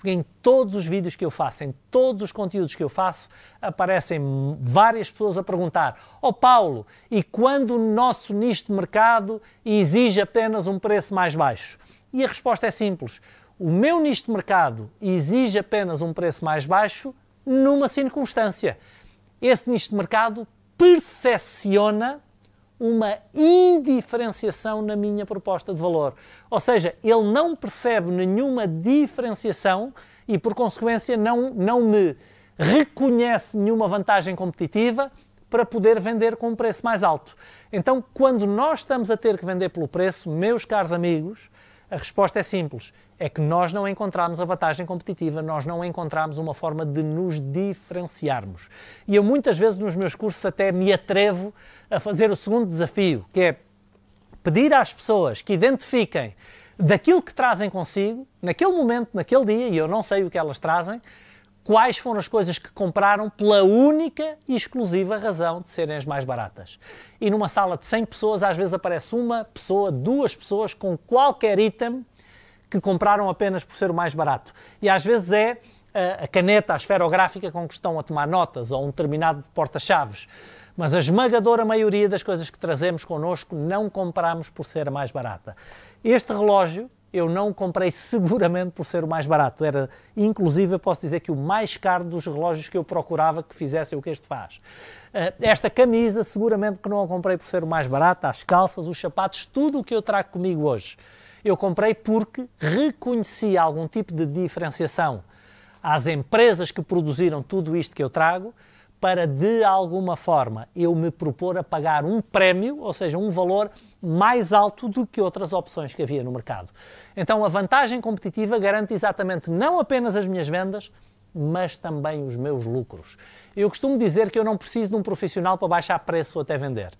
porque em todos os vídeos que eu faço, em todos os conteúdos que eu faço, aparecem várias pessoas a perguntar: Ó oh Paulo, e quando o nosso nicho de mercado exige apenas um preço mais baixo? E a resposta é simples: o meu nicho de mercado exige apenas um preço mais baixo numa circunstância. Esse nicho de mercado percepciona uma indiferenciação na minha proposta de valor. Ou seja, ele não percebe nenhuma diferenciação e, por consequência, não, não me reconhece nenhuma vantagem competitiva para poder vender com um preço mais alto. Então, quando nós estamos a ter que vender pelo preço, meus caros amigos, a resposta é simples: é que nós não encontramos a vantagem competitiva, nós não encontramos uma forma de nos diferenciarmos. E eu muitas vezes nos meus cursos até me atrevo a fazer o segundo desafio, que é pedir às pessoas que identifiquem daquilo que trazem consigo, naquele momento, naquele dia, e eu não sei o que elas trazem, quais foram as coisas que compraram pela única e exclusiva razão de serem as mais baratas. E numa sala de 100 pessoas, às vezes aparece uma pessoa, duas pessoas com qualquer item que compraram apenas por ser o mais barato. E às vezes é eh, a caneta, a esferográfica com que estão a tomar notas ou um determinado porta-chaves. Mas a esmagadora maioria das coisas que trazemos connosco não compramos por ser a mais barata. Este relógio eu não o comprei seguramente por ser o mais barato. Era, inclusive, eu posso dizer que o mais caro dos relógios que eu procurava que fizessem o que este faz. Eh, esta camisa, seguramente que não a comprei por ser o mais barato, as calças, os sapatos, tudo o que eu trago comigo hoje. Eu comprei porque reconheci algum tipo de diferenciação às empresas que produziram tudo isto que eu trago para, de alguma forma, eu me propor a pagar um prémio, ou seja, um valor mais alto do que outras opções que havia no mercado. Então, a vantagem competitiva garante exatamente não apenas as minhas vendas, mas também os meus lucros. Eu costumo dizer que eu não preciso de um profissional para baixar preço até vender.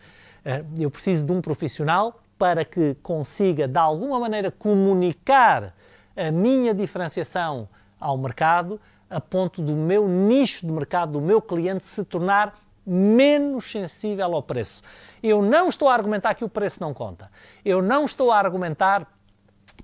Eh, eu preciso de um profissional para que consiga, de alguma maneira, comunicar a minha diferenciação ao mercado, a ponto do meu nicho de mercado, do meu cliente, se tornar menos sensível ao preço. Eu não estou a argumentar que o preço não conta. Eu não estou a argumentar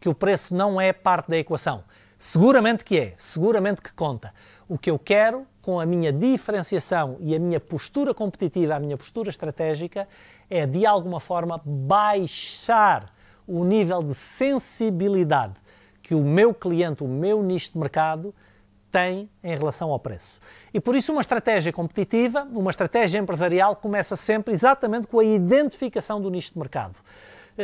que o preço não é parte da equação. Seguramente que é, seguramente que conta. O que eu quero com a minha diferenciação e a minha postura competitiva, a minha postura estratégica, é de alguma forma baixar o nível de sensibilidade que o meu cliente, o meu nicho de mercado, tem em relação ao preço. E por isso, uma estratégia competitiva, uma estratégia empresarial, começa sempre exatamente com a identificação do nicho de mercado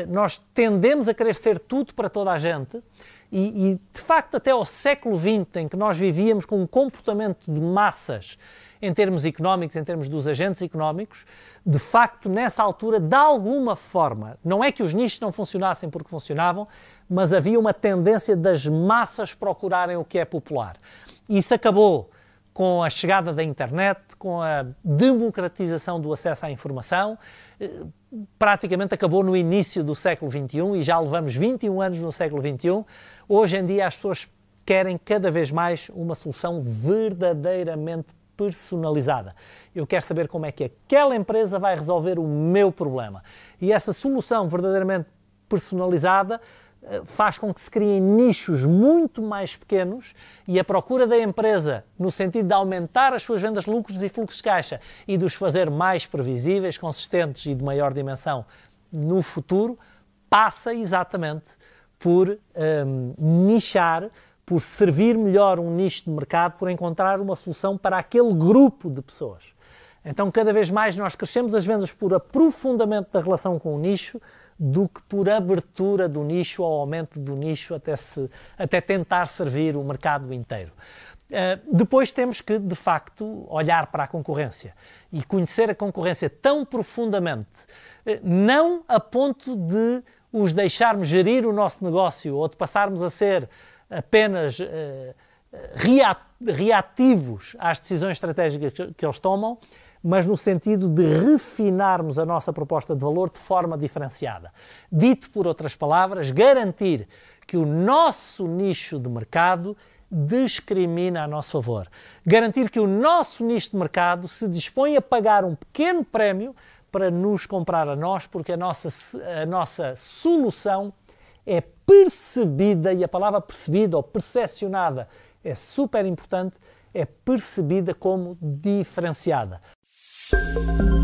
nós tendemos a querer ser tudo para toda a gente e, e, de facto até ao século XX em que nós vivíamos com um comportamento de massas em termos económicos, em termos dos agentes económicos, de facto nessa altura de alguma forma, não é que os nichos não funcionassem porque funcionavam, mas havia uma tendência das massas procurarem o que é popular. Isso acabou com a chegada da internet, com a democratização do acesso à informação, eh, praticamente acabou no início do século XXI e já levamos 21 anos no século XXI. Hoje em dia as pessoas querem cada vez mais uma solução verdadeiramente personalizada. Eu quero saber como é que aquela empresa vai resolver o meu problema. E essa solução verdadeiramente personalizada faz com que se criem nichos muito mais pequenos e a procura da empresa no sentido de aumentar as suas vendas, lucros e fluxos de caixa e de os fazer mais previsíveis, consistentes e de maior dimensão no futuro, passa exatamente por um, nichar, por servir melhor um nicho de mercado, por encontrar uma solução para aquele grupo de pessoas. Então, cada vez mais nós crescemos as vendas por aprofundamento da relação com o nicho do que por abertura do nicho ou aumento do nicho até, se, até tentar servir o mercado inteiro. Uh, depois temos que, de facto, olhar para a concorrência e conhecer a concorrência tão profundamente, eh, não a ponto de os deixarmos gerir o nosso negócio ou de passarmos a ser apenas uh, reativos às decisões estratégicas que, que eles tomam, mas no sentido de refinarmos a nossa proposta de valor de forma diferenciada. Dito por outras palavras, garantir que o nosso nicho de mercado discrimina a nosso favor. Garantir que o nosso nicho de mercado se dispõe a pagar um pequeno prémio para nos comprar a nós, porque a nossa, a nossa solução é percebida, e a palavra percebida ou percepcionada é super importante, é percebida como diferenciada. Música